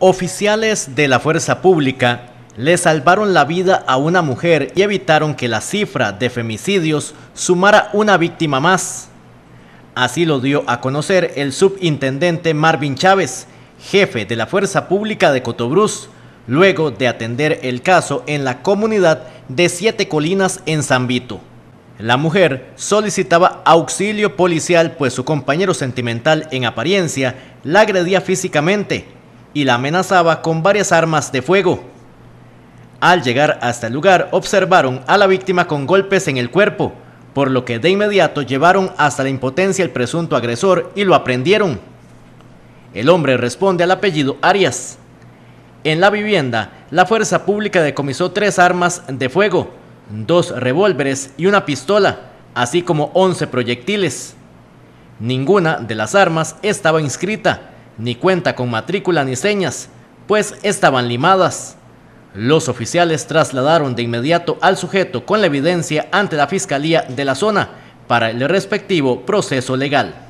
Oficiales de la fuerza pública le salvaron la vida a una mujer y evitaron que la cifra de femicidios sumara una víctima más. Así lo dio a conocer el subintendente Marvin Chávez, jefe de la Fuerza Pública de Cotobruz, luego de atender el caso en la comunidad de Siete Colinas en Zambito. La mujer solicitaba auxilio policial pues su compañero sentimental en apariencia la agredía físicamente y la amenazaba con varias armas de fuego. Al llegar hasta el lugar observaron a la víctima con golpes en el cuerpo, por lo que de inmediato llevaron hasta la impotencia el presunto agresor y lo aprendieron. El hombre responde al apellido Arias. En la vivienda, la fuerza pública decomisó tres armas de fuego, dos revólveres y una pistola, así como 11 proyectiles. Ninguna de las armas estaba inscrita, ni cuenta con matrícula ni señas, pues estaban limadas. Los oficiales trasladaron de inmediato al sujeto con la evidencia ante la Fiscalía de la zona para el respectivo proceso legal.